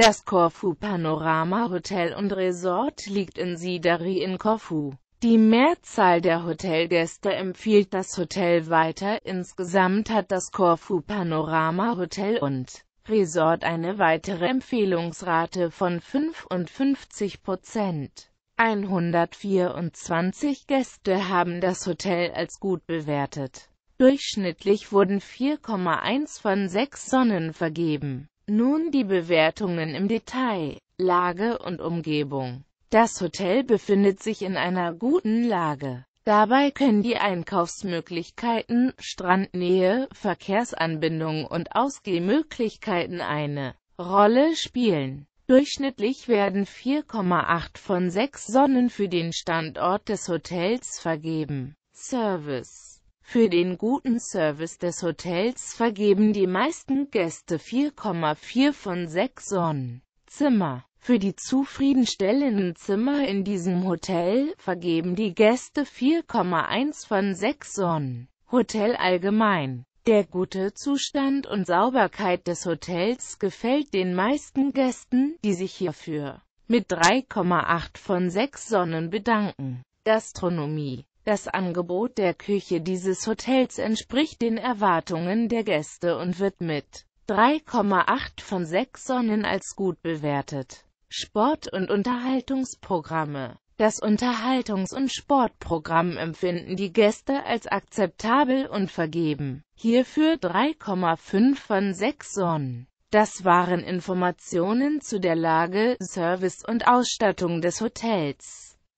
Das Corfu Panorama Hotel und Resort liegt in Sidari in Corfu. Die Mehrzahl der Hotelgäste empfiehlt das Hotel weiter, insgesamt hat das Corfu Panorama Hotel und Resort eine weitere Empfehlungsrate von 55 Prozent. 124 Gäste haben das Hotel als gut bewertet. Durchschnittlich wurden 4,1 von 6 Sonnen vergeben. Nun die Bewertungen im Detail, Lage und Umgebung. Das Hotel befindet sich in einer guten Lage. Dabei können die Einkaufsmöglichkeiten, Strandnähe, Verkehrsanbindung und Ausgehmöglichkeiten eine Rolle spielen. Durchschnittlich werden 4,8 von 6 Sonnen für den Standort des Hotels vergeben. Service für den guten Service des Hotels vergeben die meisten Gäste 4,4 von 6 Sonnen. Zimmer. Für die zufriedenstellenden Zimmer in diesem Hotel vergeben die Gäste 4,1 von 6 Sonnen. Hotel allgemein. Der gute Zustand und Sauberkeit des Hotels gefällt den meisten Gästen, die sich hierfür mit 3,8 von 6 Sonnen bedanken. Gastronomie das Angebot der Küche dieses Hotels entspricht den Erwartungen der Gäste und wird mit 3,8 von 6 Sonnen als gut bewertet. Sport- und Unterhaltungsprogramme Das Unterhaltungs- und Sportprogramm empfinden die Gäste als akzeptabel und vergeben. Hierfür 3,5 von 6 Sonnen. Das waren Informationen zu der Lage, Service und Ausstattung des Hotels.